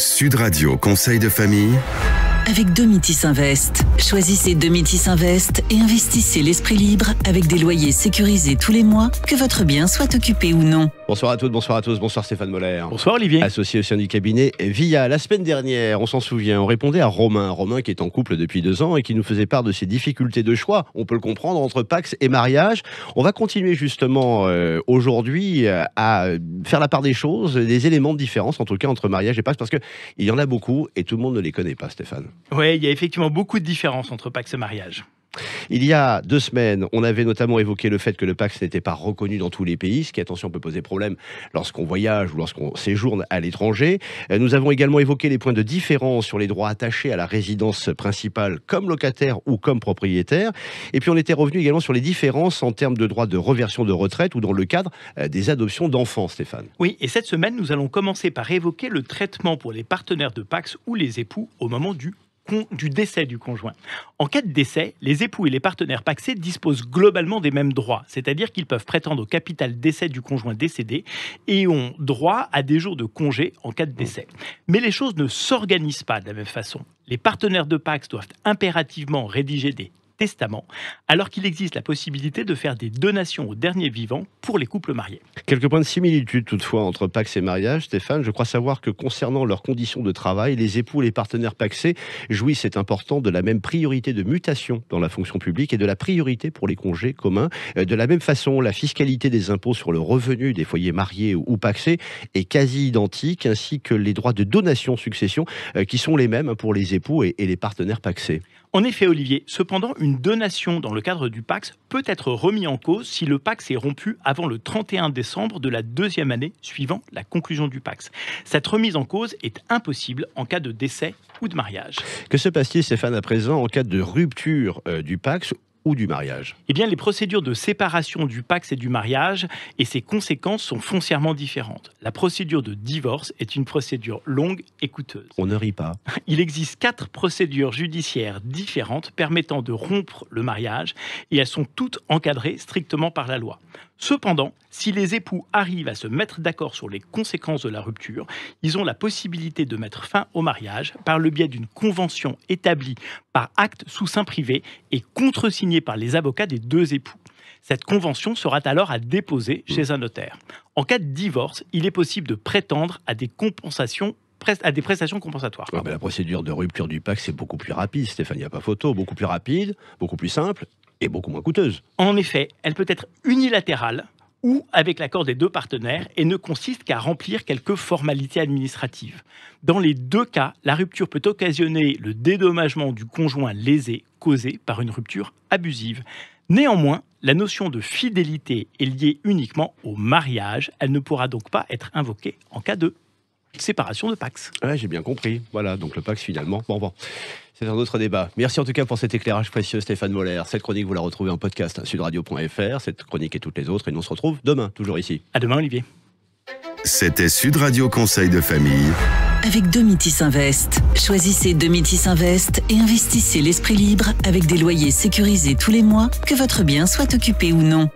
Sud Radio Conseil de famille, avec Domitis Invest. Choisissez Domitis Invest et investissez l'esprit libre avec des loyers sécurisés tous les mois, que votre bien soit occupé ou non. Bonsoir à toutes, bonsoir à tous, bonsoir Stéphane Moller. Bonsoir Olivier. Associé au sein du cabinet Via. La semaine dernière, on s'en souvient, on répondait à Romain. Romain qui est en couple depuis deux ans et qui nous faisait part de ses difficultés de choix, on peut le comprendre, entre Pax et mariage. On va continuer justement euh, aujourd'hui euh, à faire la part des choses, des éléments de différence en tout cas entre mariage et Pax, parce qu'il y en a beaucoup et tout le monde ne les connaît pas, Stéphane. Oui, il y a effectivement beaucoup de différences entre Pax et mariage. Il y a deux semaines, on avait notamment évoqué le fait que le Pax n'était pas reconnu dans tous les pays, ce qui, attention, peut poser problème lorsqu'on voyage ou lorsqu'on séjourne à l'étranger. Euh, nous avons également évoqué les points de différence sur les droits attachés à la résidence principale comme locataire ou comme propriétaire. Et puis, on était revenu également sur les différences en termes de droits de reversion de retraite ou dans le cadre euh, des adoptions d'enfants, Stéphane. Oui, et cette semaine, nous allons commencer par évoquer le traitement pour les partenaires de Pax ou les époux au moment du du décès du conjoint. En cas de décès, les époux et les partenaires paxés disposent globalement des mêmes droits, c'est-à-dire qu'ils peuvent prétendre au capital décès du conjoint décédé et ont droit à des jours de congé en cas de décès. Mmh. Mais les choses ne s'organisent pas de la même façon. Les partenaires de Pax doivent impérativement rédiger des testament, alors qu'il existe la possibilité de faire des donations aux derniers vivants pour les couples mariés. Quelques points de similitude toutefois entre Pax et mariage, Stéphane. Je crois savoir que concernant leurs conditions de travail, les époux et les partenaires paxés jouissent, c'est important, de la même priorité de mutation dans la fonction publique et de la priorité pour les congés communs. Euh, de la même façon, la fiscalité des impôts sur le revenu des foyers mariés ou paxés est quasi identique, ainsi que les droits de donation-succession euh, qui sont les mêmes pour les époux et les partenaires paxés. En effet, Olivier, cependant, une donation dans le cadre du PAX peut être remise en cause si le PAX est rompu avant le 31 décembre de la deuxième année suivant la conclusion du PAX. Cette remise en cause est impossible en cas de décès ou de mariage. Que se passe-t-il, Stéphane, à présent, en cas de rupture euh, du PAX ou du mariage Eh bien, les procédures de séparation du Pax et du mariage et ses conséquences sont foncièrement différentes. La procédure de divorce est une procédure longue et coûteuse. On ne rit pas. Il existe quatre procédures judiciaires différentes permettant de rompre le mariage et elles sont toutes encadrées strictement par la loi. Cependant, si les époux arrivent à se mettre d'accord sur les conséquences de la rupture, ils ont la possibilité de mettre fin au mariage par le biais d'une convention établie par acte sous sein privé et contresignée par les avocats des deux époux. Cette convention sera alors à déposer chez un notaire. En cas de divorce, il est possible de prétendre à des compensations à des prestations compensatoires. la procédure de rupture du pacte, c'est beaucoup plus rapide, Stéphane, il n'y a pas photo, beaucoup plus rapide, beaucoup plus simple, est beaucoup moins coûteuse. En effet, elle peut être unilatérale ou avec l'accord des deux partenaires et ne consiste qu'à remplir quelques formalités administratives. Dans les deux cas, la rupture peut occasionner le dédommagement du conjoint lésé causé par une rupture abusive. Néanmoins, la notion de fidélité est liée uniquement au mariage, elle ne pourra donc pas être invoquée en cas de séparation de Pax. Ouais, j'ai bien compris. Voilà, donc le Pax finalement. Bon, bon. C'est un autre débat. Merci en tout cas pour cet éclairage précieux, Stéphane Moller. Cette chronique, vous la retrouvez en podcast sudradio.fr. Cette chronique et toutes les autres. Et nous, on se retrouve demain, toujours ici. À demain, Olivier. C'était Sud Radio Conseil de famille. Avec Domitis Invest. Choisissez Domitis Invest et investissez l'esprit libre avec des loyers sécurisés tous les mois, que votre bien soit occupé ou non.